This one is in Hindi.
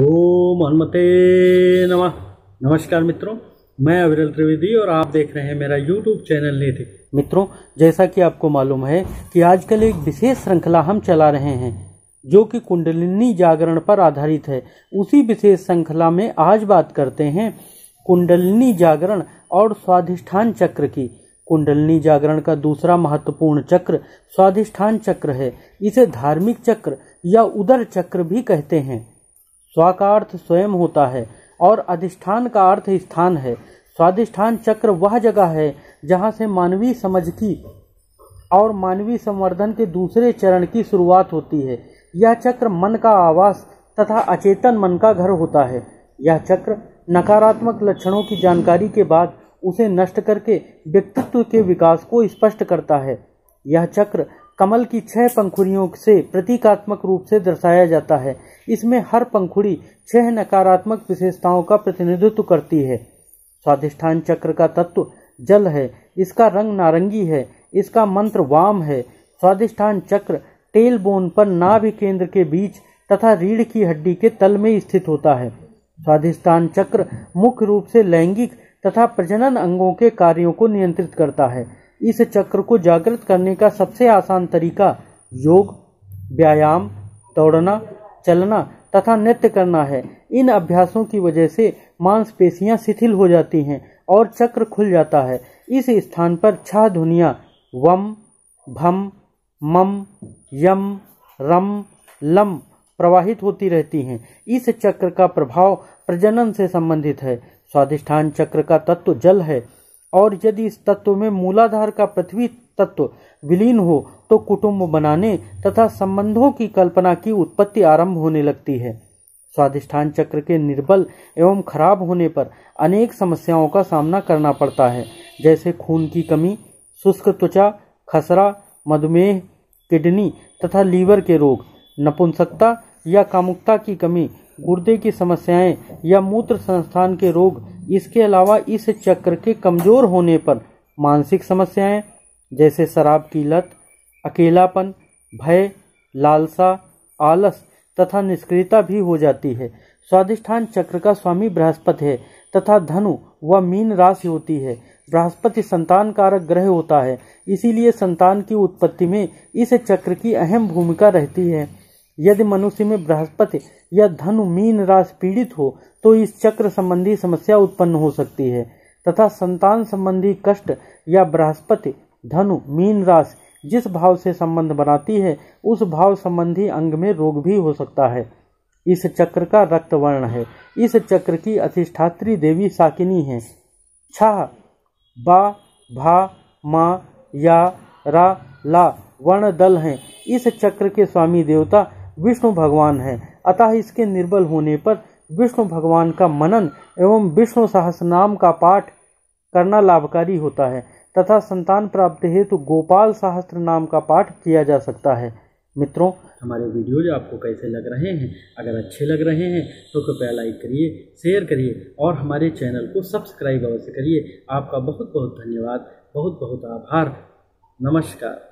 ओम हनुमते नमः नमस्कार मित्रों मैं अविरल त्रिवेदी और आप देख रहे हैं मेरा यूट्यूब चैनल नीति मित्रों जैसा कि आपको मालूम है कि आजकल एक विशेष श्रृंखला हम चला रहे हैं जो कि कुंडलिनी जागरण पर आधारित है उसी विशेष श्रृंखला में आज बात करते हैं कुंडलिनी जागरण और स्वाधिष्ठान चक्र की कुंडलिनी जागरण का दूसरा महत्वपूर्ण चक्र स्वाधिष्ठान चक्र है इसे धार्मिक चक्र या उदर चक्र भी कहते हैं स्वा का अर्थ स्वयं होता है और अधिष्ठान का अर्थ स्थान है स्वाधिष्ठान चक्र वह जगह है जहाँ से मानवीय समझ की और मानवीय संवर्धन के दूसरे चरण की शुरुआत होती है यह चक्र मन का आवास तथा अचेतन मन का घर होता है यह चक्र नकारात्मक लक्षणों की जानकारी के बाद उसे नष्ट करके व्यक्तित्व के विकास को स्पष्ट करता है यह चक्र कमल की छह पंखुड़ियों से प्रतीकात्मक रूप से दर्शाया जाता है इसमें हर पंखुड़ी छह नकारात्मक विशेषताओं का प्रतिनिधित्व करती है स्वाधिष्ठान चक्र का तत्व जल है इसका रंग नारंगी है इसका मंत्र वाम है स्वादिष्ठान चक्र टेल बोन पर नाभि केंद्र के बीच तथा रीढ़ की हड्डी के तल में स्थित होता है स्वादिष्ठान चक्र मुख्य रूप से लैंगिक तथा प्रजनन अंगों के कार्यों को नियंत्रित करता है इस चक्र को जागृत करने का सबसे आसान तरीका योग व्यायाम दौड़ना चलना तथा नृत्य करना है इन अभ्यासों की वजह से मांसपेशियां शिथिल हो जाती हैं और चक्र खुल जाता है इस स्थान पर छह ध्वनिया वम भम मम यम रम लम प्रवाहित होती रहती हैं इस चक्र का प्रभाव प्रजनन से संबंधित है स्वादिष्ठान चक्र का तत्व जल है और यदि इस तत्व में मूलाधार का पृथ्वी तत्व विलीन हो तो कुटुंब बनाने तथा संबंधों की कल्पना की उत्पत्ति आरंभ होने लगती है स्वादिष्ठान चक्र के निर्बल एवं खराब होने पर अनेक समस्याओं का सामना करना पड़ता है जैसे खून की कमी शुष्क त्वचा खसरा मधुमेह किडनी तथा लीवर के रोग नपुंसकता या कामुकता की कमी गुर्दे की समस्याएं या मूत्र संस्थान के रोग इसके अलावा इस चक्र के कमजोर होने पर मानसिक समस्याएं जैसे शराब की लत अकेलापन भय लालसा आलस तथा निष्क्रियता भी हो जाती है स्वादिष्ठान चक्र का स्वामी बृहस्पति है तथा धनु व मीन राशि होती है बृहस्पति संतान कारक ग्रह होता है इसीलिए संतान की उत्पत्ति में इस चक्र की अहम भूमिका रहती है यदि मनुष्य में बृहस्पति या धनु मीन राशि पीड़ित हो तो इस चक्र संबंधी समस्या उत्पन्न हो सकती है तथा संतान संबंधी कष्ट या बृहस्पति धनु मीन राशि जिस भाव से संबंध बनाती है उस भाव संबंधी अंग में रोग भी हो सकता है इस चक्र का रक्त वर्ण है इस चक्र की अधिष्ठात्री देवी साकिनी है छा बा भा मा या रा ला वर्ण दल हैं इस चक्र के स्वामी देवता विष्णु भगवान है अतः इसके निर्बल होने पर विष्णु भगवान का मनन एवं विष्णु सहस नाम का पाठ करना लाभकारी होता है तथा संतान प्राप्ति हेतु गोपाल सहस्त्र नाम का पाठ किया जा सकता है मित्रों हमारे वीडियोज आपको कैसे लग रहे हैं अगर अच्छे लग रहे हैं तो कृपया लाइक करिए शेयर करिए और हमारे चैनल को सब्सक्राइब अवश्य करिए आपका बहुत बहुत धन्यवाद बहुत बहुत आभार नमस्कार